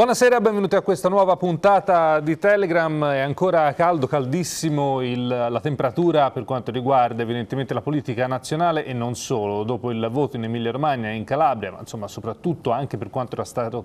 Buonasera, benvenuti a questa nuova puntata di Telegram. È ancora caldo, caldissimo il, la temperatura per quanto riguarda evidentemente la politica nazionale e non solo. Dopo il voto in Emilia Romagna e in Calabria, ma insomma soprattutto anche per quanto era stato,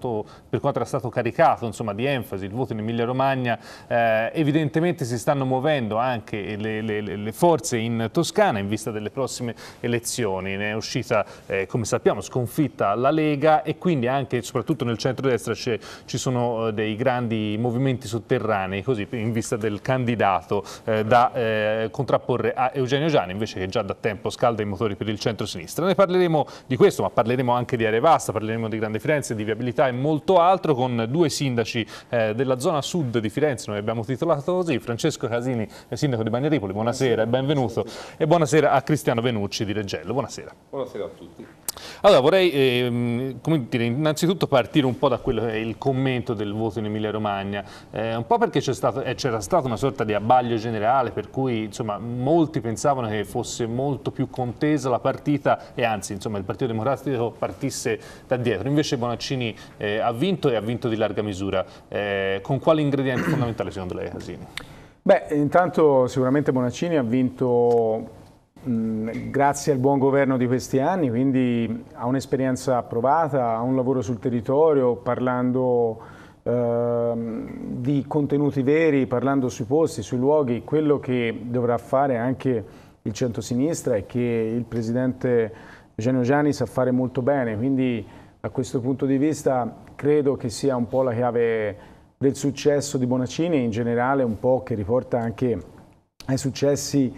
quanto era stato caricato insomma, di enfasi il voto in Emilia Romagna, eh, evidentemente si stanno muovendo anche le, le, le, forze in Toscana in vista delle prossime elezioni. Ne è uscita, eh, come sappiamo, sconfitta la Lega e quindi anche e soprattutto nel centro-destra c'è ci sono eh, dei grandi movimenti sotterranei così in vista del candidato eh, da eh, contrapporre a Eugenio Gianni invece che già da tempo scalda i motori per il centro-sinistra. Ne parleremo di questo ma parleremo anche di vasta, parleremo di Grande Firenze, di viabilità e molto altro con due sindaci eh, della zona sud di Firenze, noi abbiamo titolato così, Francesco Casini, eh, sindaco di Bagnaripoli, buonasera e benvenuto buonasera. e buonasera a Cristiano Venucci di Reggello, buonasera. Buonasera a tutti. Allora vorrei ehm, dire, innanzitutto partire un po' da quello che è il comune commento del voto in Emilia Romagna, eh, un po' perché eh, c'era stata una sorta di abbaglio generale per cui insomma, molti pensavano che fosse molto più contesa la partita e anzi insomma, il Partito Democratico partisse da dietro, invece Bonaccini eh, ha vinto e ha vinto di larga misura, eh, con quale ingrediente fondamentale secondo lei Casini? Beh, intanto sicuramente Bonaccini ha vinto Mm, grazie al buon governo di questi anni, quindi a un'esperienza approvata, a un lavoro sul territorio, parlando ehm, di contenuti veri, parlando sui posti, sui luoghi, quello che dovrà fare anche il centrosinistra e che il presidente Eugenio Gianni sa fare molto bene, quindi da questo punto di vista credo che sia un po' la chiave del successo di Bonaccini e in generale un po' che riporta anche ai successi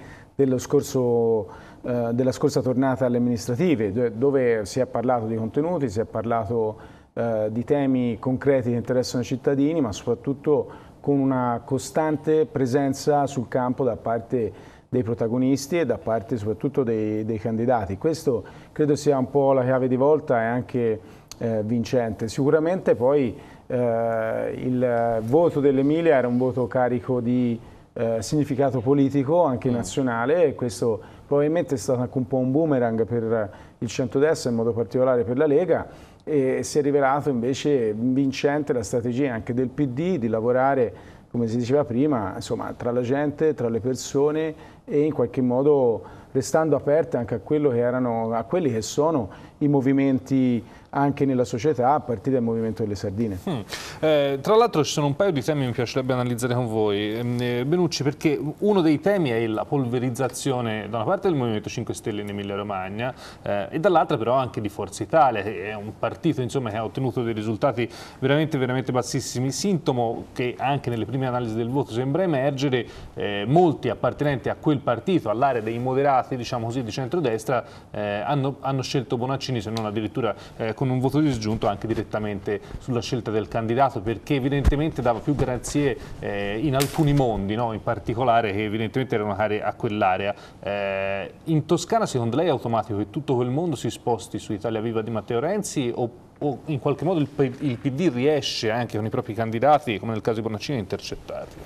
scorso, eh, della scorsa tornata alle amministrative, dove si è parlato di contenuti, si è parlato eh, di temi concreti che interessano i cittadini, ma soprattutto con una costante presenza sul campo da parte dei protagonisti e da parte soprattutto dei, dei candidati. Questo credo sia un po' la chiave di volta e anche eh, vincente. Sicuramente poi eh, il voto dell'Emilia era un voto carico di eh, significato politico anche mm. nazionale e questo probabilmente è stato anche un po' un boomerang per il centrodestra, in modo particolare per la Lega e si è rivelato invece vincente la strategia anche del PD di lavorare come si diceva prima, insomma, tra la gente, tra le persone e in qualche modo restando aperte anche a, che erano, a quelli che sono i movimenti anche nella società a partire dal movimento delle sardine. Mm. Eh, tra l'altro ci sono un paio di temi che mi piacerebbe analizzare con voi, mm, eh, Benucci, perché uno dei temi è la polverizzazione da una parte del Movimento 5 Stelle in Emilia Romagna eh, e dall'altra però anche di Forza Italia, che è un partito insomma, che ha ottenuto dei risultati veramente, veramente bassissimi, sintomo che anche nelle prime analisi del voto sembra emergere, eh, molti appartenenti a quel partito, all'area dei moderati, diciamo così, di centrodestra, eh, hanno, hanno, scelto Bonaccini se non addirittura eh, con un voto disgiunto anche direttamente sulla scelta del candidato perché evidentemente dava più garanzie eh, in alcuni mondi, no? in particolare che evidentemente erano care a quell'area. Eh, in Toscana secondo lei è automatico che tutto quel mondo si sposti su Italia Viva di Matteo Renzi o, o in qualche modo il, il PD riesce anche con i propri candidati, come nel caso di Bonaccini, a intercettarli?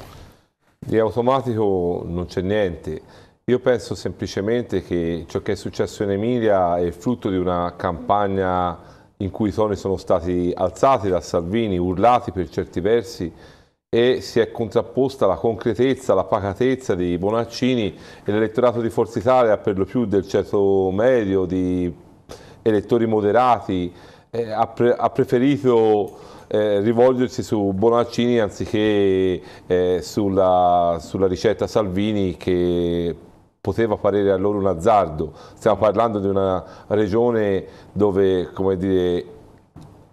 Di automatico non c'è niente. Io penso semplicemente che ciò che è successo in Emilia è frutto di una campagna in cui i toni sono stati alzati da Salvini, urlati per certi versi e si è contrapposta la concretezza, la pacatezza di Bonaccini e l'elettorato di Forza Italia per lo più del ceto medio, di elettori moderati, eh, ha, pre ha, preferito eh, rivolgersi su Bonaccini anziché eh, sulla, sulla ricetta Salvini che poteva parere a loro un azzardo, stiamo parlando di una regione dove dire,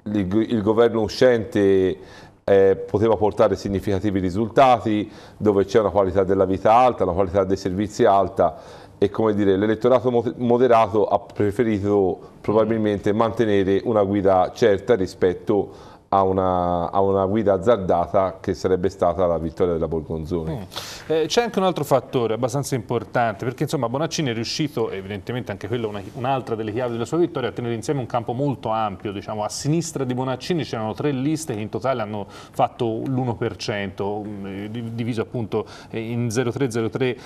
il, il governo uscente eh, poteva portare significativi risultati, dove c'è una qualità della vita alta, una qualità dei servizi alta e l'elettorato moderato ha preferito probabilmente mantenere una guida certa rispetto a una, a una, guida azzardata che sarebbe stata la vittoria della Borgonzoni. Mm. Eh, C'è anche un altro fattore abbastanza importante, perché insomma Bonaccini è riuscito, evidentemente anche quella è un'altra delle chiavi della sua vittoria, a tenere insieme un campo molto ampio, diciamo. a sinistra di Bonaccini c'erano tre liste che in totale hanno fatto l'1%, eh, diviso appunto eh, in 03, 03,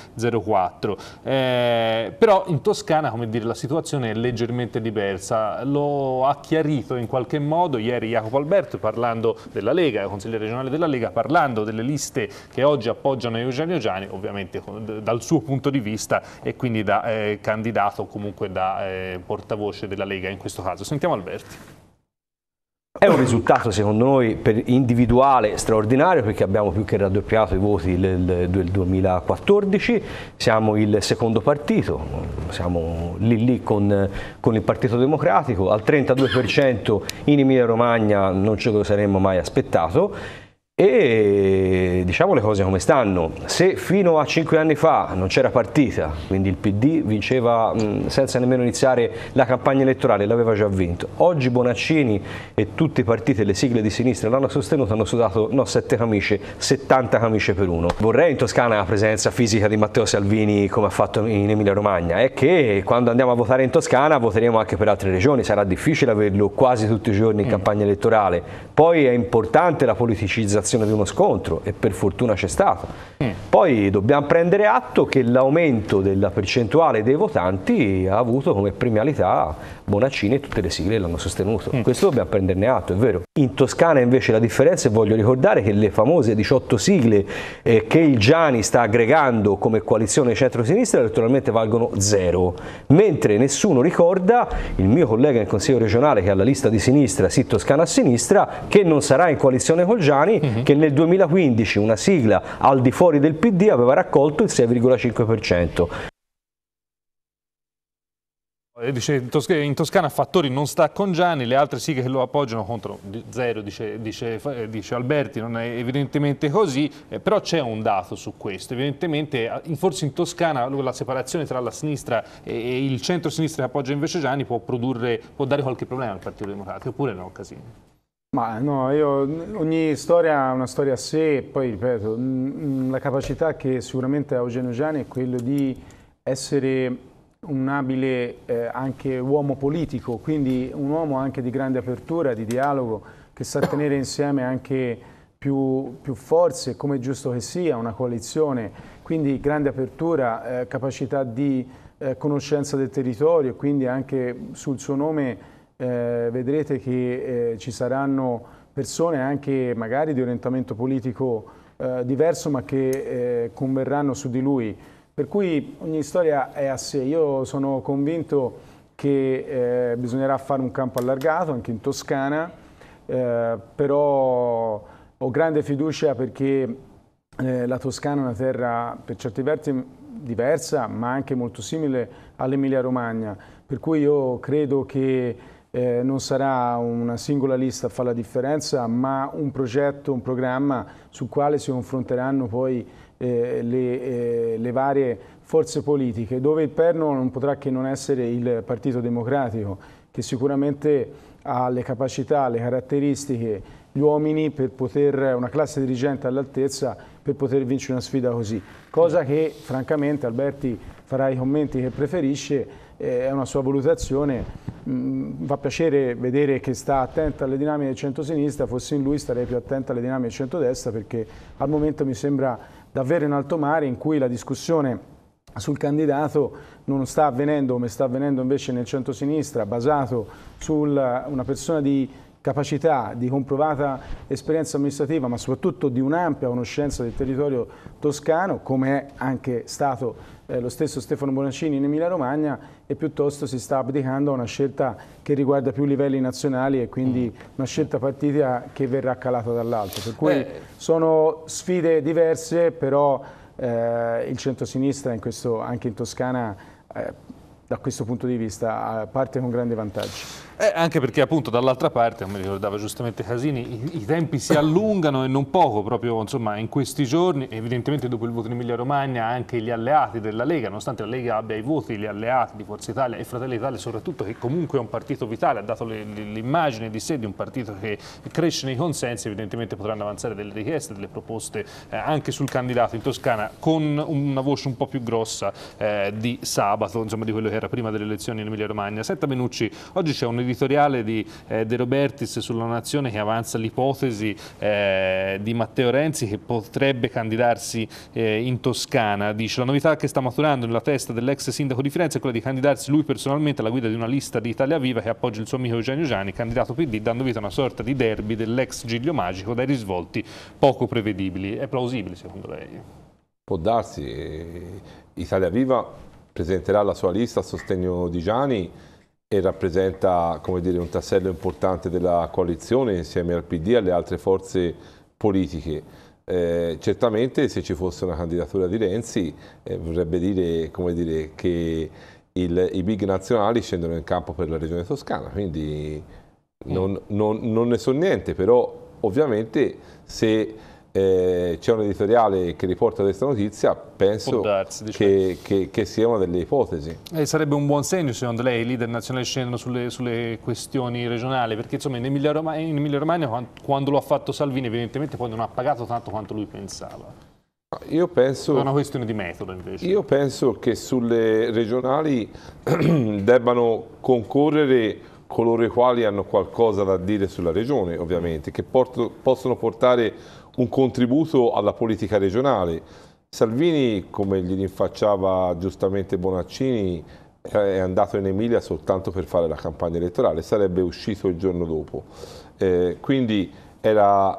04. Eh, però in Toscana, come dire, la situazione è leggermente diversa, lo ha chiarito in qualche modo ieri Jacopo Alberto, Bert parlando della Lega, consigliere regionale della Lega, parlando delle liste che oggi appoggiano Eugenio Giani, ovviamente dal suo punto di vista e quindi da eh, candidato o comunque da eh, portavoce della Lega in questo caso. Sentiamo Alberti. È un risultato secondo noi individuale straordinario perché abbiamo più che raddoppiato i voti del, del 2014, siamo il secondo partito, siamo lì lì con, con il Partito Democratico, al 32% in Emilia Romagna non ce lo saremmo mai aspettato e diciamo le cose come stanno, se fino a cinque anni fa non c'era partita, quindi il PD vinceva mh, senza nemmeno iniziare la campagna elettorale, l'aveva già vinto, oggi Bonaccini e tutti i partiti e le sigle di sinistra l'hanno sostenuto, hanno sudato no, 7 camicie, 70 camicie per uno. Vorrei in Toscana la presenza fisica di Matteo Salvini come ha fatto in Emilia Romagna, è che quando andiamo a votare in Toscana voteremo anche per altre regioni, sarà difficile averlo quasi tutti i giorni in mm. campagna elettorale, poi è importante la politicizzazione sensazione di uno scontro e per fortuna c'è stato. Mm. Poi dobbiamo prendere atto che l'aumento della percentuale dei votanti ha avuto come premialità Bonaccini e tutte le sigle l'hanno sostenuto. Mm. Questo dobbiamo prenderne atto, è vero. In Toscana invece la differenza, e voglio ricordare che le famose 18 sigle eh, che il Gianni sta aggregando come coalizione centro-sinistra elettoralmente valgono zero, mentre nessuno ricorda, il mio collega in Consiglio regionale che ha la lista di sinistra, sì Toscana a sinistra, che non sarà in coalizione col Giani, uh mhm. -huh. che nel 2015 una sigla al di fuori del PD aveva raccolto il 6,5%. Eh, dice, in, Tosc in, Toscana Fattori non sta con Gianni, le altre sì che lo appoggiano contro zero, dice, dice, eh, dice Alberti, non è evidentemente così, eh, però c'è un dato su questo, evidentemente forse in Toscana la separazione tra la sinistra e il centro-sinistra che appoggia invece Gianni può, produrre, può dare qualche problema al Partito Democratico, oppure no Casini? Ma no, io, ogni storia ha una storia a sé, poi ripeto, mm, mm, la capacità che sicuramente ha Eugenio Gianni è quella di essere un abile eh, anche uomo politico, quindi un uomo anche di grande apertura, di dialogo, che sa tenere insieme anche più, più forze, come è giusto che sia, una coalizione, quindi grande apertura, eh, capacità di eh, conoscenza del territorio, quindi anche sul suo nome eh, vedrete che eh, ci saranno persone anche magari di orientamento politico eh, diverso ma che converranno su di lui. Per cui ogni storia è a sé. Io sono convinto che eh, bisognerà fare un campo allargato anche in Toscana, eh, però ho grande fiducia perché eh, la Toscana è una terra per certi versi diversa, ma anche molto simile all'Emilia-Romagna, per cui io credo che eh, non sarà una singola lista a fare la differenza, ma un progetto, un programma sul quale si confronteranno poi eh, le, eh, le, varie forze politiche, dove il perno non potrà che non essere il Partito Democratico, che sicuramente ha le capacità, le caratteristiche, gli uomini per poter, una classe dirigente all'altezza per poter vincere una sfida così. Cosa che francamente Alberti farà i commenti che preferisce, eh, è una sua valutazione, mm, fa piacere vedere che sta attenta alle dinamiche del centro-sinistra, fossi in lui starei più attenta alle dinamiche del centro-destra perché al momento mi sembra davvero in alto mare in cui la discussione sul candidato non sta avvenendo come sta avvenendo invece nel centro-sinistra, basato su una persona di capacità, di comprovata esperienza amministrativa, ma soprattutto di un'ampia conoscenza del territorio toscano, come è anche stato eh, lo stesso Stefano Bonaccini in Emilia Romagna, e piuttosto si sta abdicando a una scelta che riguarda più livelli nazionali e quindi mm. una scelta partita che verrà calata dall'alto. Per cui eh. sono sfide diverse, però eh, il centro-sinistra anche in Toscana eh, da questo punto di vista eh, parte con grandi vantaggi. Eh, anche perché appunto dall'altra parte, come ricordava giustamente Casini, i, i, tempi si allungano e non poco proprio insomma, in questi giorni, evidentemente dopo il voto in Emilia Romagna anche gli alleati della Lega, nonostante la Lega abbia i voti, gli alleati di Forza Italia e Fratelli Italia soprattutto, che comunque è un partito vitale, ha dato l'immagine di sé di un partito che cresce nei consensi, evidentemente potranno avanzare delle richieste, delle proposte eh, anche sul candidato in Toscana con una voce un po' più grossa eh, di sabato, insomma di quello che era prima delle elezioni in Emilia Romagna. Senta Benucci, oggi c'è un editoriale di eh, De Robertis sulla Nazione che avanza l'ipotesi eh, di Matteo Renzi che potrebbe candidarsi eh, in Toscana. Dice la novità che sta maturando nella testa dell'ex sindaco di Firenze è quella di candidarsi lui personalmente alla guida di una lista di Italia Viva che appoggia il suo amico Eugenio Gianni, candidato PD, dando vita a una sorta di derby dell'ex Giglio Magico dai risvolti poco prevedibili. È plausibile secondo lei? Può darsi. Italia Viva presenterà la sua lista a sostegno di Gianni e rappresenta dire, un tassello importante della coalizione insieme al PD e alle altre forze politiche. Eh, certamente se ci fosse una candidatura di Renzi eh, vorrebbe dire, dire che il, i big nazionali scendono in campo per la regione toscana, quindi non, non, non ne so niente, però ovviamente se eh, c'è un editoriale che riporta questa notizia, penso darsi, diciamo. che, che, che, sia una delle ipotesi. Eh, sarebbe un buon segno secondo lei, i leader nazionali scendono sulle, sulle questioni regionali, perché insomma in Emilia, Romagna, in Emilia Romagna quando lo ha fatto Salvini evidentemente poi non ha pagato tanto quanto lui pensava. Io penso, è una questione di metodo invece. Io penso che sulle regionali debbano concorrere coloro i quali hanno qualcosa da dire sulla regione, ovviamente, che porto, possono portare un contributo alla politica regionale. Salvini, come gli rinfacciava giustamente Bonaccini, è andato in Emilia soltanto per fare la campagna elettorale, sarebbe uscito il giorno dopo. Eh, quindi era,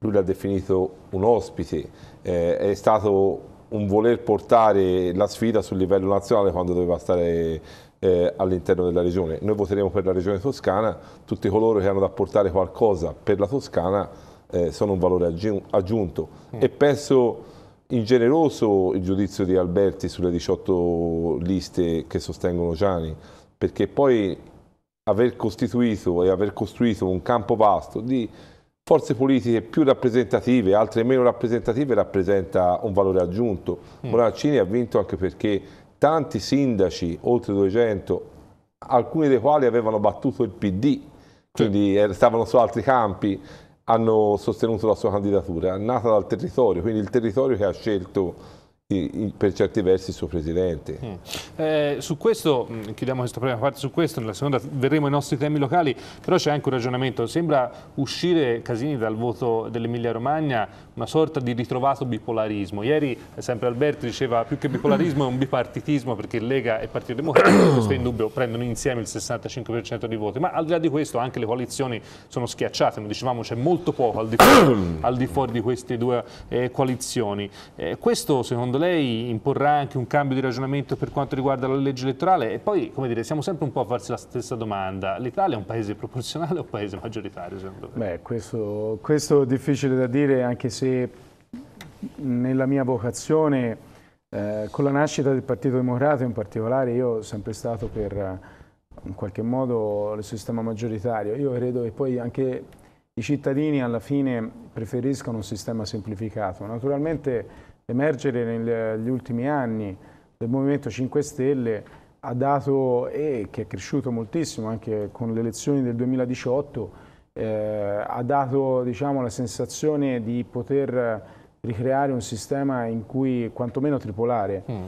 lui l'ha definito un ospite, eh, è stato un voler portare la sfida sul livello nazionale quando doveva stare eh, all'interno della regione. Noi voteremo per la regione toscana, tutti coloro che hanno da portare qualcosa per la Toscana eh, sono un valore aggiunto. Mm. E penso ingeneroso il giudizio di Alberti sulle 18 liste che sostengono Gianni, perché poi aver costituito e aver costruito un campo vasto di forze politiche più rappresentative, altre meno rappresentative, rappresenta un valore aggiunto. Mm. Morancini ha vinto anche perché tanti sindaci, oltre 200, alcuni dei quali avevano battuto il PD, quindi sì. Eh, stavano su altri campi, hanno sostenuto la sua candidatura, nata dal territorio, quindi il territorio che ha scelto per certi versi il suo presidente. Mm. Eh, su questo, mm, chiudiamo questa prima parte su questo, nella seconda verremo ai nostri temi locali, però c'è anche un ragionamento, sembra uscire Casini dal voto dell'Emilia Romagna una sorta di ritrovato bipolarismo. Ieri eh, sempre Alberti diceva più che bipolarismo è un bipartitismo perché Lega e Partito Democratico, questo è indubbio, prendono insieme il 65% dei voti, ma al di là di questo anche le coalizioni sono schiacciate, come dicevamo c'è molto poco al di, fuori, al di fuori, di queste due eh, coalizioni. Eh, questo secondo lei imporrà anche un cambio di ragionamento per quanto riguarda la legge elettorale? E poi, come dire, siamo sempre un po' a farsi la stessa domanda, l'Italia è un paese proporzionale o un paese maggioritario secondo lei? Beh, questo, questo è difficile da dire anche se se nella mia vocazione, eh, con la nascita del Partito Democratico in particolare, io ho sempre stato per eh, in qualche modo il sistema maggioritario. Io credo che poi anche i cittadini alla fine preferiscono un sistema semplificato. Naturalmente l'emergere negli ultimi anni del Movimento 5 Stelle ha dato, e che è cresciuto moltissimo anche con le elezioni del 2018, eh, ha dato diciamo, la sensazione di poter ricreare un sistema in cui quantomeno tripolare. Mm.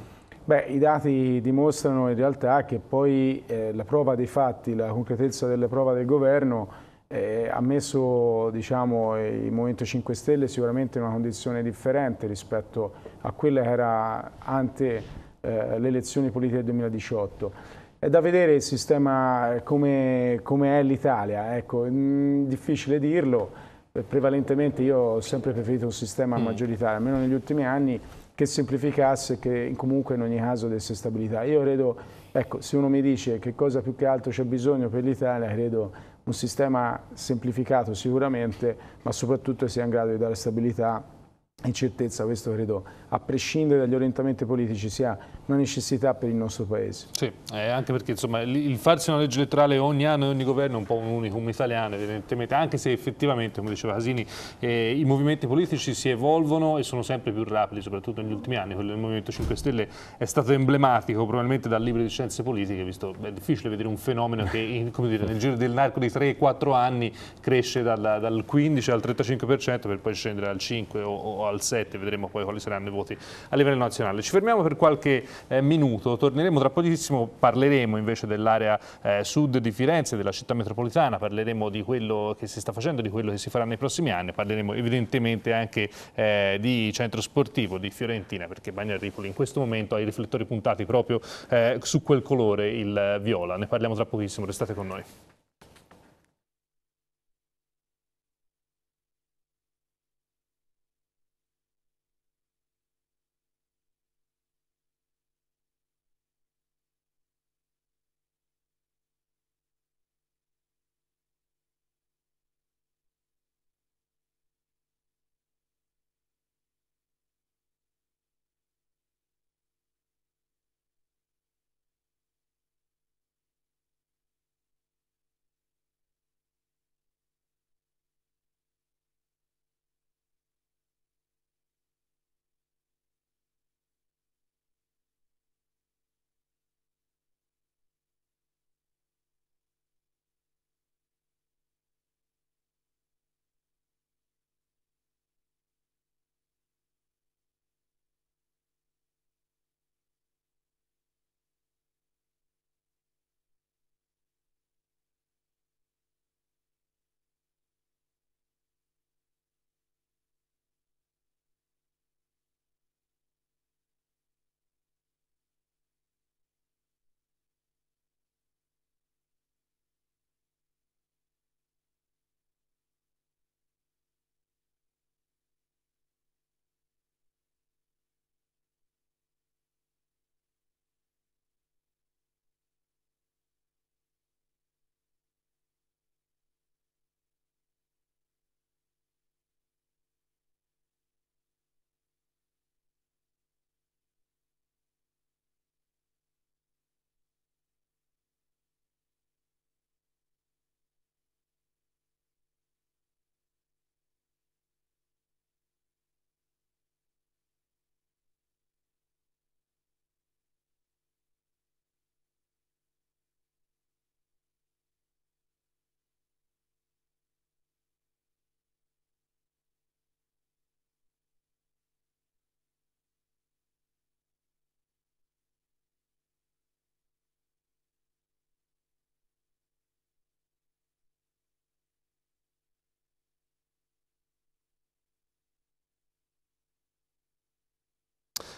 Beh, i dati dimostrano in realtà che poi eh, la prova dei fatti, la concretezza delle prove del governo eh, ha messo diciamo, il Movimento 5 Stelle sicuramente in una condizione differente rispetto a quella che era ante eh, le elezioni politiche del 2018. È da vedere il sistema eh, come, come è l'Italia, ecco, mm, difficile dirlo, eh, prevalentemente io ho sempre preferito un sistema mm. maggioritario, almeno negli ultimi anni, che semplificasse, e che comunque in ogni caso desse stabilità. Io credo, ecco, se uno mi dice che cosa più che altro c'è bisogno per l'Italia, credo un sistema semplificato sicuramente, ma soprattutto sia in grado di dare stabilità incertezza, questo credo, a prescindere dagli orientamenti politici, sia una necessità per il nostro Paese. Sì, eh, anche perché insomma, il farsi una legge elettorale ogni anno e ogni governo è un po' un unicum italiano, evidentemente, anche se effettivamente, come diceva Casini, eh, i movimenti politici si evolvono e sono sempre più rapidi, soprattutto negli ultimi anni. Quello del Movimento 5 Stelle è stato emblematico, probabilmente dal libro di scienze politiche, visto che è difficile vedere un fenomeno che dire, nel giro dell'arco di 3-4 anni cresce dalla, dal 15 al 35% per poi scendere al 5 o, o al al 7, vedremo poi quali saranno i voti a livello nazionale. Ci fermiamo per qualche eh, minuto, torneremo tra pochissimo, parleremo invece dell'area eh, sud di Firenze, della città metropolitana, parleremo di quello che si sta facendo, di quello che si farà nei prossimi anni, parleremo evidentemente anche eh, di centro sportivo di Fiorentina, perché Ripoli in questo momento ha i riflettori puntati proprio eh, su quel colore, il viola. Ne parliamo tra pochissimo, restate con noi.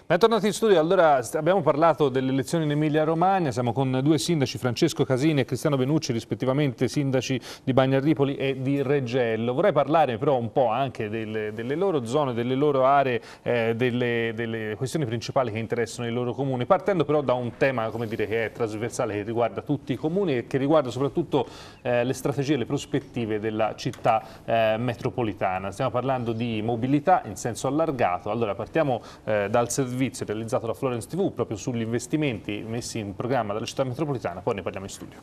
Bentornati in studio, allora abbiamo parlato delle elezioni in Emilia Romagna, siamo con due sindaci, Francesco Casini e Cristiano Benucci, rispettivamente sindaci di Bagnarripoli e di Reggello. Vorrei parlare però un po' anche delle, delle loro zone, delle loro aree, eh, delle, delle, questioni principali che interessano i loro comuni, partendo però da un tema dire, che è trasversale, che riguarda tutti i comuni e che riguarda soprattutto eh, le strategie e le prospettive della città eh, metropolitana. Stiamo parlando di mobilità in senso allargato, allora partiamo eh, dal servizio servizio realizzato da Florence TV proprio sugli investimenti messi in programma dalla città metropolitana, poi ne parliamo in studio.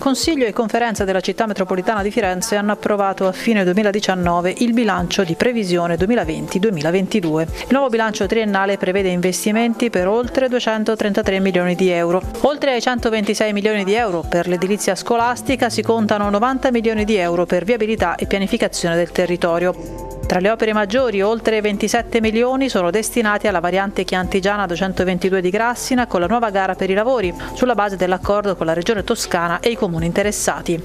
Consiglio e conferenza della città metropolitana di Firenze hanno approvato a fine 2019 il bilancio di previsione 2020-2022. Il nuovo bilancio triennale prevede investimenti per oltre 233 milioni di euro. Oltre ai 126 milioni di euro per l'edilizia scolastica si contano 90 milioni di euro per viabilità e pianificazione del territorio. Tra le opere maggiori, oltre 27 milioni sono destinati alla variante chiantigiana 222 di Grassina con la nuova gara per i lavori, sulla base dell'accordo con la Regione Toscana e i comuni interessati.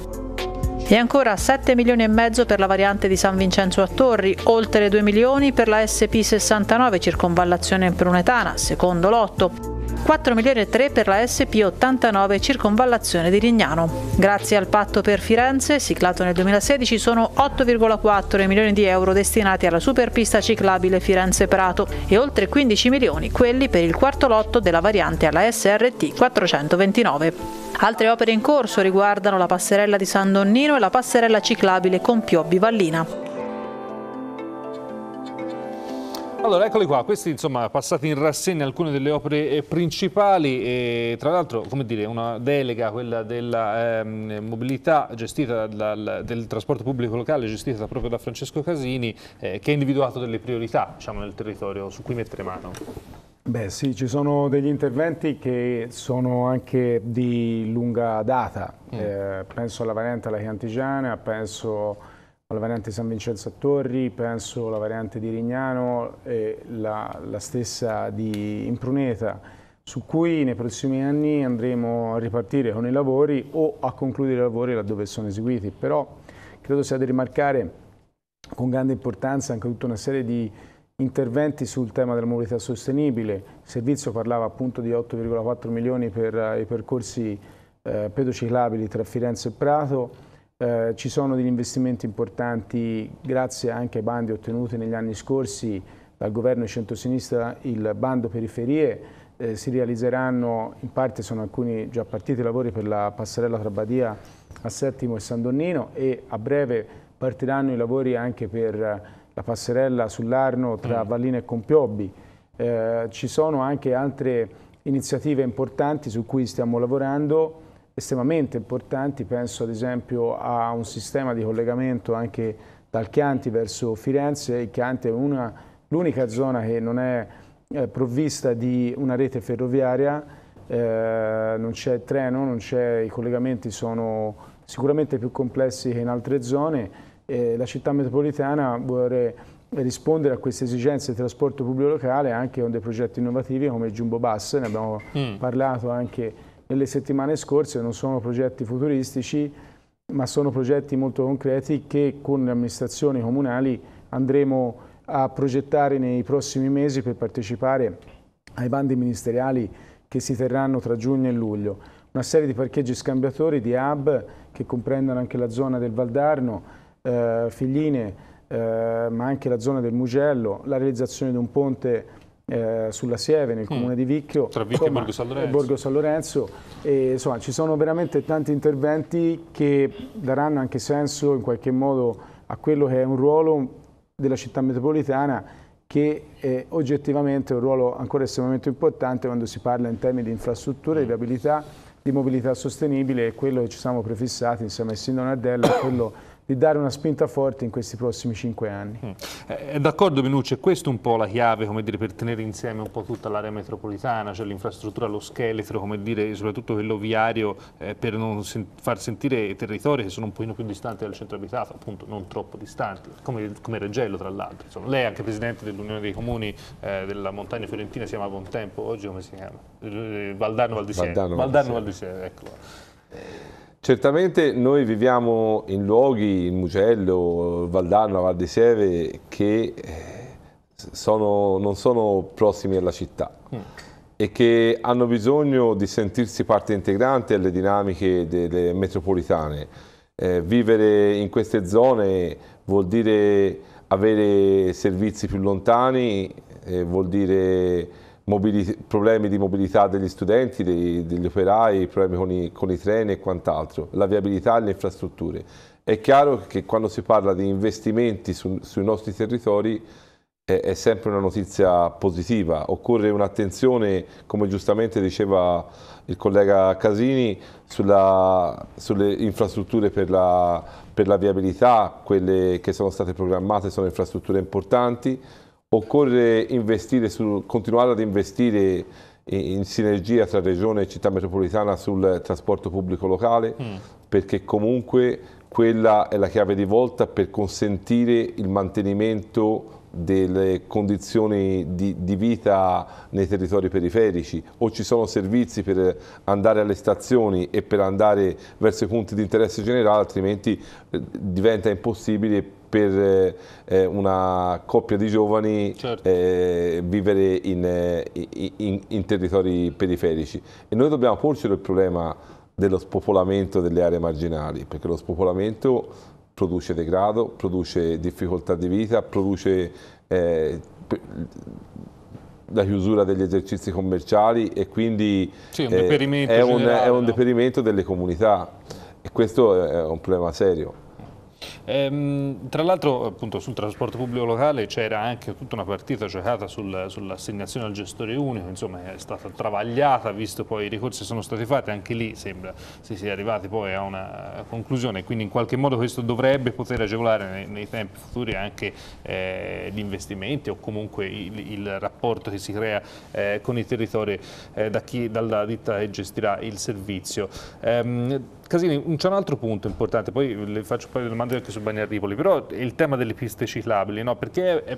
E ancora 7 milioni e mezzo per la variante di San Vincenzo a Torri, oltre 2 milioni per la SP69 circonvallazione prunetana, secondo lotto, 4 milioni e 3 per la SP89 circonvallazione di Lignano. Grazie al patto per Firenze, siglato nel 2016, sono 8,4 milioni di euro destinati alla superpista ciclabile Firenze-Prato e oltre 15 milioni quelli per il quarto lotto della variante alla SRT 429. Altre opere in corso riguardano la passerella di San Donnino e la passerella ciclabile con Piobbi Vallina. Allora, eccoli qua, questi insomma passati in rassegna alcune delle opere eh, principali e tra l'altro, come dire, una delega, quella della eh, mobilità gestita dal, del trasporto pubblico locale gestita proprio da Francesco Casini eh, che ha individuato delle priorità, diciamo, nel territorio su cui mettere mano. Beh sì, ci sono degli interventi che sono anche di lunga data, mm. eh, penso alla variante alla Chiantigiana, penso la variante San Vincenzo a Torri, penso la variante di Rignano e la, la stessa di Impruneta, su cui nei prossimi anni andremo a ripartire con i lavori o a concludere i lavori laddove sono eseguiti, però credo sia da rimarcare con grande importanza anche tutta una serie di interventi sul tema della mobilità sostenibile, il servizio parlava appunto di 8,4 milioni per eh, i percorsi eh, pedociclabili tra Firenze e Prato, eh, ci sono degli investimenti importanti grazie anche ai bandi ottenuti negli anni scorsi dal governo centrosinistra, il bando periferie, eh, si realizzeranno, in parte sono alcuni già partiti i lavori per la passerella tra Badia a Settimo e San Donnino e a breve partiranno i lavori anche per la passerella sull'Arno tra mm. Vallina e Compiobbi. Eh, ci sono anche altre iniziative importanti su cui stiamo lavorando estremamente importanti, penso ad esempio a un sistema di collegamento anche dal Chianti verso Firenze, il Chianti è l'unica zona che non è eh, provvista di una rete ferroviaria, eh, non c'è treno, non i collegamenti sono sicuramente più complessi che in altre zone e la città metropolitana vuole rispondere a queste esigenze di trasporto pubblico locale anche con dei progetti innovativi come il Jumbo Bus, ne abbiamo mm. parlato anche nelle settimane scorse, non sono progetti futuristici, ma sono progetti molto concreti che con le amministrazioni comunali andremo a progettare nei prossimi mesi per partecipare ai bandi ministeriali che si terranno tra giugno e luglio. Una serie di parcheggi scambiatori, di hub, che comprendono anche la zona del Valdarno, eh, Figline, eh, ma anche la zona del Mugello, la realizzazione di un ponte eh, sulla Sieve, nel mm. comune di Vicchio, tra Vicchio insomma, e Borgo San Lorenzo. Borgo San Lorenzo. E, insomma, ci sono veramente tanti interventi che daranno anche senso in qualche modo a quello che è un ruolo della città metropolitana che è oggettivamente un ruolo ancora estremamente importante quando si parla in termini di infrastrutture, di mm. abilità, di mobilità sostenibile e quello che ci siamo prefissati insieme al Sindaco è quello di dare una spinta forte in questi prossimi cinque anni. Mm. Eh, d'accordo Minucci, è questa un po' la chiave dire, per tenere insieme un po' tutta l'area metropolitana, cioè l'infrastruttura, lo scheletro, dire, soprattutto quello viario eh, per non sen far sentire i territori che sono un pochino più distanti dal centro abitato, appunto non troppo distanti, come, come Reggello tra l'altro. Lei è anche Presidente dell'Unione dei Comuni eh, della Montagna Fiorentina, si chiama Contempo, oggi come si chiama? Eh, Valdarno Valdisiero. Valdarno Valdisiero, Valdisiero eccolo. Certamente noi viviamo in luoghi, in Mugello, Valdarno, Val di Sieve, che eh, sono, non sono prossimi alla città mm. e che hanno bisogno di sentirsi parte integrante alle dinamiche delle metropolitane. Eh, vivere in queste zone vuol dire avere servizi più lontani, eh, vuol dire problemi di mobilità degli studenti, dei, degli operai, problemi con i, con i treni e quant'altro, la viabilità e le infrastrutture. È chiaro che quando si parla di investimenti su, sui nostri territori è, è, sempre una notizia positiva, occorre un'attenzione, come giustamente diceva il collega Casini, sulla, sulle infrastrutture per la, per la viabilità, quelle che sono state programmate sono infrastrutture importanti, occorre investire su, continuare ad investire in sinergia tra regione e città metropolitana sul trasporto pubblico locale mm. perché comunque quella è la chiave di volta per consentire il mantenimento delle condizioni di, di, vita nei territori periferici o ci sono servizi per andare alle stazioni e per andare verso i punti di interesse generale altrimenti eh, diventa impossibile per eh, eh, una coppia di giovani certo. eh, vivere in, eh, in, in, territori periferici. E noi dobbiamo porcelo il problema dello spopolamento delle aree marginali, perché lo spopolamento produce degrado, produce difficoltà di vita, produce eh, la chiusura degli esercizi commerciali e quindi sì, un eh, è, un, è un deperimento no? delle comunità e questo è un problema serio. Ehm, tra l'altro appunto sul trasporto pubblico locale c'era anche tutta una partita giocata sul, sull'assegnazione al gestore unico, insomma è stata travagliata visto poi i ricorsi sono stati fatti, anche lì sembra si sia arrivati poi a una eh, conclusione, quindi in qualche modo questo dovrebbe poter agevolare nei, nei tempi futuri anche eh, gli investimenti o comunque il, il rapporto che si crea eh, con i territori eh, da chi, dalla ditta che gestirà il servizio. Ehm, Casini, c'è un altro punto importante, poi le faccio poi le domande anche su Bagnarripoli, però il tema delle piste ciclabili, no? perché è,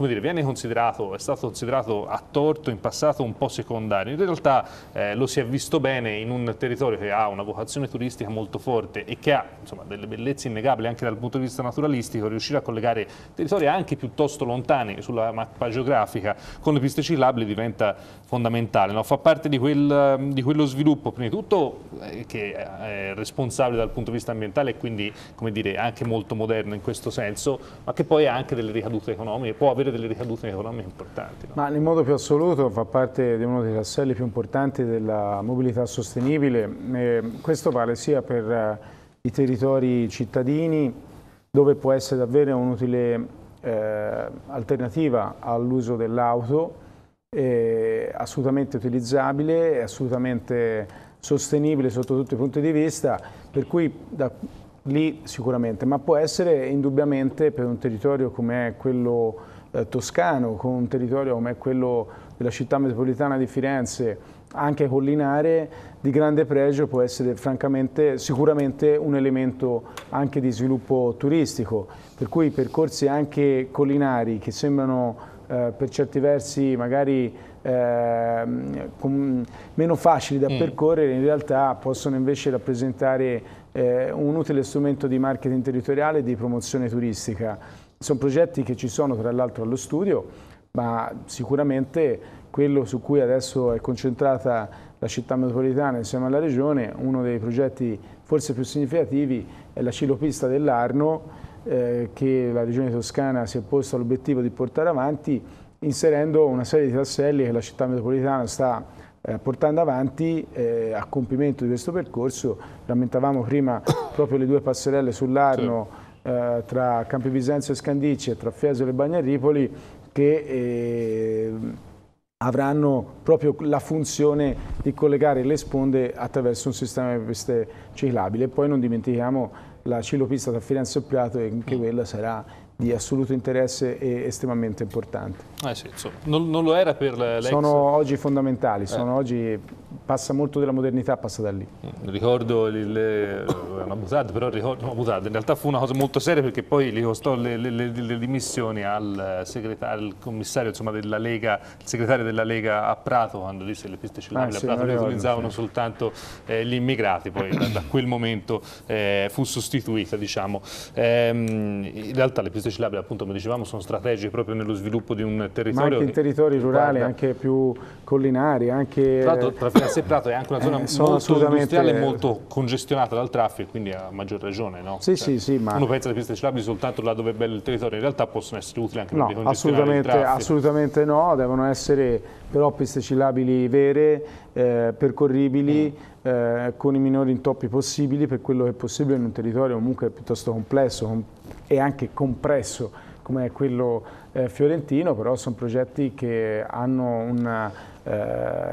dire, viene considerato, è stato considerato a torto in passato un po' secondario, in realtà eh, lo si è visto bene in un territorio che ha una vocazione turistica molto forte e che ha insomma, delle bellezze innegabili anche dal punto di vista naturalistico, riuscire a collegare territori anche piuttosto lontani sulla mappa geografica con le piste ciclabili diventa fondamentale, no? fa parte di, quel, di, quello sviluppo prima di tutto eh, che è responsabile dal punto di vista ambientale e quindi dire, anche molto moderno in questo senso, ma che poi ha anche delle ricadute economiche, può avere delle ricadute economiche importanti. No? Ma in modo più assoluto fa parte di uno dei tasselli più importanti della mobilità sostenibile, e questo vale sia per eh, i territori cittadini dove può essere davvero un'utile eh, alternativa all'uso dell'auto, è assolutamente utilizzabile, è assolutamente sostenibile sotto tutti i punti di vista, per cui da lì sicuramente, ma può essere indubbiamente per un territorio come è quello eh, toscano, con un territorio come è quello della città metropolitana di Firenze, anche collinare, di grande pregio può essere francamente sicuramente un elemento anche di sviluppo turistico, per cui percorsi anche collinari che sembrano eh, per certi versi magari eh, meno facili da mm. percorrere, in realtà possono invece rappresentare eh, un utile strumento di marketing territoriale e di promozione turistica. Sono progetti che ci sono tra l'altro allo studio, ma sicuramente quello su cui adesso è concentrata la città metropolitana insieme alla regione, uno dei progetti forse più significativi è la cilopista dell'Arno, eh, che la Regione Toscana si è posta all'obiettivo di portare avanti inserendo una serie di tasselli che la città metropolitana sta eh, portando avanti eh, a compimento di questo percorso. Rammentavamo prima proprio le due passerelle sull'Arno sì. eh, tra Campivisenzio e Scandicci e tra Fiesole e Bagnaripoli che eh, avranno proprio la funzione di collegare le sponde attraverso un sistema di piste ciclabile. poi non dimentichiamo la Cilopista da Firenze a Prato e anche mm. quella sarà di assoluto interesse e estremamente importante. Eh sì, insomma, non, non, lo era per l'ex? Sono oggi fondamentali, eh. sono oggi, passa molto della modernità, passa da lì. Mm, ricordo, il, le, eh, butata, però ricordo una butata, in realtà fu una cosa molto seria perché poi gli costò le, le, le dimissioni al, eh, al commissario insomma, della Lega, il segretario della Lega a Prato, quando disse che le piste cellulari ah, a Prato sì, le utilizzavano sì. soltanto eh, gli immigrati, poi da, da quel momento eh, fu sostituita, diciamo. Ehm, in realtà le piste queste slab, appunto, come dicevamo, sono strategiche proprio nello sviluppo di un territorio. Ma anche in territori rurali, guarda, anche più collinari, anche... Tra l'altro eh, tra Firenze e Prato è anche una zona eh, molto industriale molto congestionata dal traffico, quindi a maggior ragione, no? Sì, cioè, sì, sì, ma... Uno pensa alle piste ciclabili soltanto là dove è bello il territorio, in realtà possono essere utili anche no, per decongestionare assolutamente, assolutamente no, devono essere però piste ciclabili vere, eh, percorribili, mm. eh, con i minori intoppi possibili per quello che è possibile in un territorio comunque piuttosto complesso, e anche compresso come quello eh, fiorentino, però sono progetti che hanno un in eh,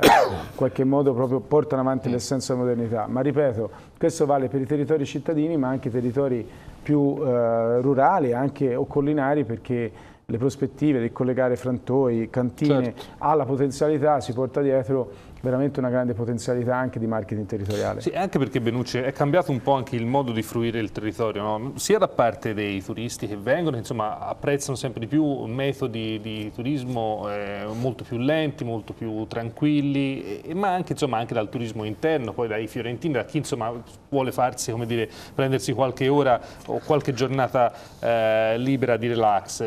qualche modo proprio portano avanti l'essenza della modernità. Ma ripeto, questo vale per i territori cittadini, ma anche i territori più eh, rurali, anche o collinari, perché le prospettive di collegare frantoi, cantine, certo. alla potenzialità si porta dietro veramente una grande potenzialità anche di marketing territoriale. Sì, anche perché Benucci è cambiato un po' anche il modo di fruire il territorio, no? sia da parte dei turisti che vengono, insomma apprezzano sempre di più metodi di turismo eh, molto più lenti, molto più tranquilli, eh, ma anche, insomma, anche, dal turismo interno, poi dai fiorentini, da chi insomma, vuole farsi, come dire, prendersi qualche ora o qualche giornata eh, libera di relax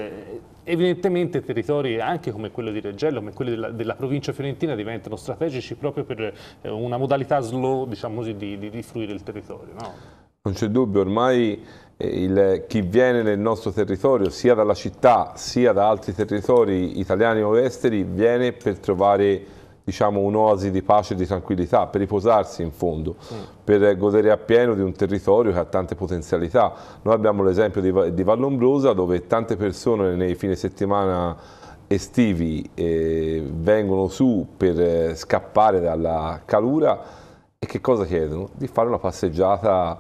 evidentemente territori anche come quello di Reggello, come quelli della, della, provincia fiorentina diventano strategici proprio per eh, una modalità slow diciamo così, di, di, di, fruire il territorio. No? Non c'è dubbio, ormai eh, il, chi viene nel nostro territorio, sia dalla città sia da altri territori italiani o esteri, viene per trovare diciamo, un'oasi di pace e di tranquillità, per riposarsi in fondo, sì. Mm. per godere appieno di un territorio che ha tante potenzialità. Noi abbiamo l'esempio di, di Vallombrosa dove tante persone nei fine settimana estivi eh, vengono su per eh, scappare dalla calura e che cosa chiedono? Di fare una passeggiata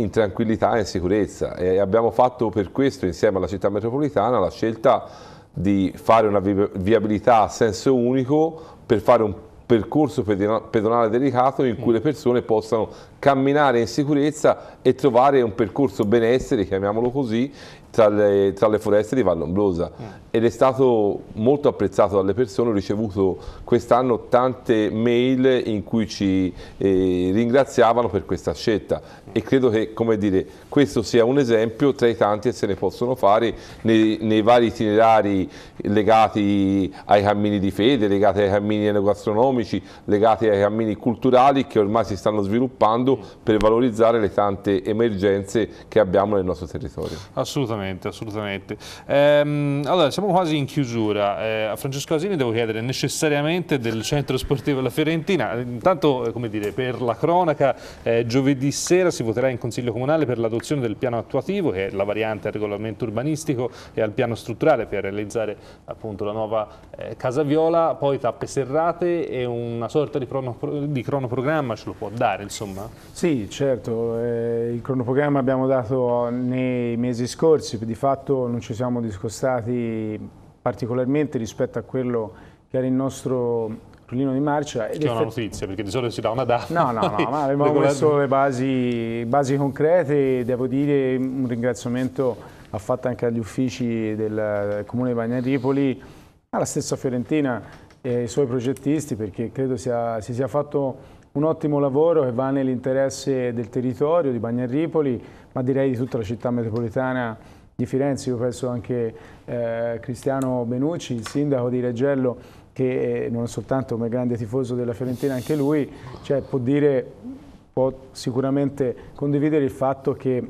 in tranquillità e in sicurezza e abbiamo fatto per questo insieme alla città metropolitana la scelta di fare una viabilità a senso unico per fare un percorso pedonale dedicato in cui mm. le persone possano camminare in sicurezza e trovare un percorso benessere, chiamiamolo così, tra le, tra le, foreste di Vallombrosa mm. ed è stato molto apprezzato dalle persone, ho ricevuto quest'anno tante mail in cui ci eh, ringraziavano per questa scelta mm. e credo che dire, questo sia un esempio tra i tanti che se ne possono fare nei, nei, vari itinerari legati ai cammini di fede, legati ai cammini enogastronomici, legati ai cammini culturali che ormai si stanno sviluppando per valorizzare le tante emergenze che abbiamo nel nostro territorio. Assolutamente assolutamente, assolutamente. Ehm, allora, siamo quasi in chiusura. Eh, a Francesco Asini devo chiedere necessariamente del centro sportivo della Fiorentina. Intanto, eh, come dire, per la cronaca, eh, giovedì sera si voterà in Consiglio Comunale per l'adozione del piano attuativo, che è la variante al regolamento urbanistico e al piano strutturale per realizzare appunto la nuova eh, Casa Viola, poi tappe serrate e una sorta di, di cronoprogramma ce lo può dare, insomma? Sì, certo. Eh, il cronoprogramma abbiamo dato nei mesi scorsi discorsi, di fatto non ci siamo discostati particolarmente rispetto a quello che era il nostro rullino di marcia. Che è una notizia, perché di solito si dà una data. No, no, no, ma abbiamo messo le basi, basi concrete, devo dire un ringraziamento ha fatto anche agli uffici del Comune di Bagnaripoli, alla stessa Fiorentina e ai suoi progettisti, perché credo sia, si sia fatto un ottimo lavoro che va nell'interesse del territorio di Bagnaripoli, ma direi di tutta la città metropolitana di Firenze, io penso anche eh, Cristiano Benucci, il sindaco di Reggello, che eh, non soltanto come grande tifoso della Fiorentina, anche lui cioè, può dire, può sicuramente condividere il fatto che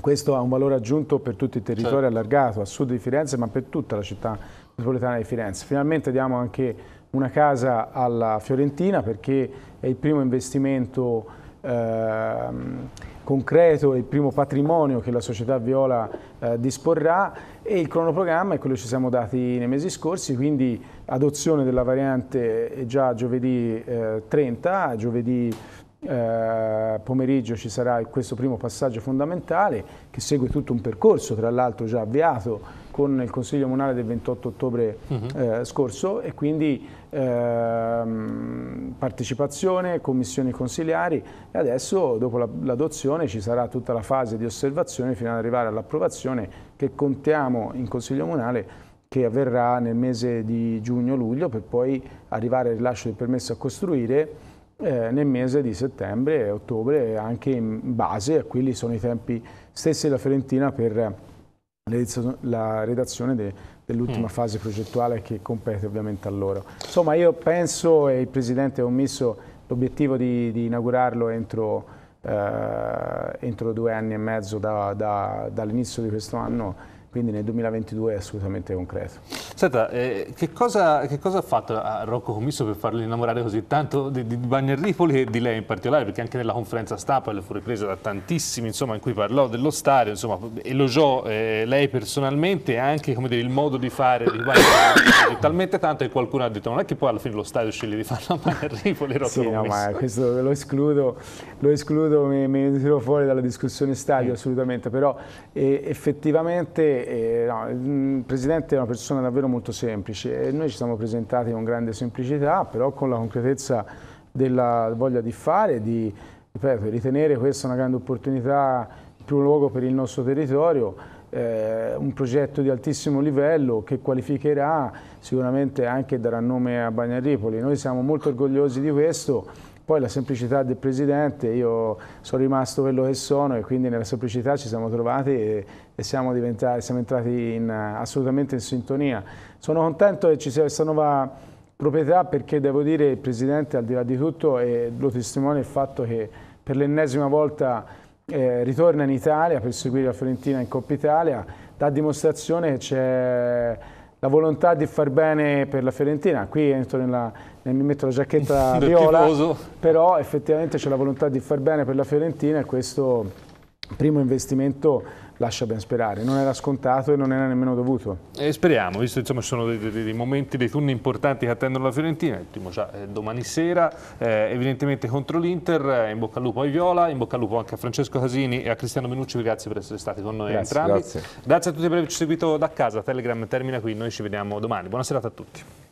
questo ha un valore aggiunto per tutto il territorio certo. allargato, a sud di Firenze, ma per tutta la città metropolitana di Firenze. Finalmente diamo anche una casa alla Fiorentina perché è il primo investimento Ehm, concreto, il primo patrimonio che la società Viola eh, disporrà e il cronoprogramma è quello che ci siamo dati nei mesi scorsi, quindi adozione della variante è già giovedì eh, 30, giovedì eh, pomeriggio ci sarà questo primo passaggio fondamentale che segue tutto un percorso, tra l'altro già avviato con il Consiglio Comunale del 28 ottobre uh mhm. eh, -huh. scorso e quindi ehm, partecipazione, commissioni consigliari e adesso dopo l'adozione ci sarà tutta la fase di osservazione fino ad arrivare all'approvazione che contiamo in Consiglio Comunale che avverrà nel mese di giugno-luglio per poi arrivare al rilascio del permesso a costruire eh, nel mese di settembre e ottobre anche in base a quelli sono i tempi stessi della Fiorentina per la redazione dei dell'ultima mm. fase progettuale che compete ovviamente a loro. Insomma io penso e il Presidente ha omesso l'obiettivo di, di, inaugurarlo entro, eh, entro, due anni e mezzo da, da, dall'inizio di questo anno quindi nel 2022 è assolutamente concreto. Senta, eh, che, cosa, che, cosa, ha fatto a ah, Rocco Commisso per farlo innamorare così tanto di, di Bagnerripoli e di lei in particolare? Perché anche nella conferenza stampa le fu ripresa da tantissimi, insomma, in cui parlò dello stadio, insomma, elogiò eh, lei personalmente e anche dire, il modo di fare di Bagnerripoli talmente tanto che qualcuno ha detto non è che poi alla fine lo stadio sceglie di farlo a Ripoli Rocco Sì, Commisso. no, ma questo lo escludo, lo escludo mi, mi tiro fuori dalla discussione stadio mm. assolutamente, però eh, effettivamente e, eh, no, il Presidente è una persona davvero molto semplice e noi ci siamo presentati con grande semplicità, però con la concretezza della voglia di fare, di ripeto, ritenere questa una grande opportunità in primo luogo per il nostro territorio, eh, un progetto di altissimo livello che qualificherà sicuramente anche darà nome a Bagnaripoli. Noi siamo molto orgogliosi di questo poi la semplicità del Presidente, io sono rimasto quello che sono e quindi nella semplicità ci siamo trovati e, e siamo, siamo, entrati in, assolutamente in sintonia. Sono contento che ci sia questa nuova proprietà perché devo dire il Presidente al di là di tutto e lo testimonia il fatto che per l'ennesima volta eh, ritorna in Italia per seguire la Fiorentina in Coppa Italia, dà dimostrazione che c'è la volontà di far bene per la Fiorentina, qui entro nella, nel, mi metto la giacchetta viola, però effettivamente c'è la volontà di far bene per la Fiorentina e questo primo investimento lascia ben sperare. Non era scontato e non era nemmeno dovuto. E speriamo, visto che ci sono dei, dei, dei, momenti, dei turni importanti che attendono la Fiorentina, Il ultimo, cioè, eh, domani sera, eh, evidentemente contro l'Inter, eh, in bocca al lupo ai Viola, in bocca al lupo anche a Francesco Casini e a Cristiano Minucci, grazie per essere stati con noi grazie, entrambi. Grazie. grazie a tutti per averci seguito da casa, Telegram termina qui, noi ci vediamo domani. Buona serata a tutti.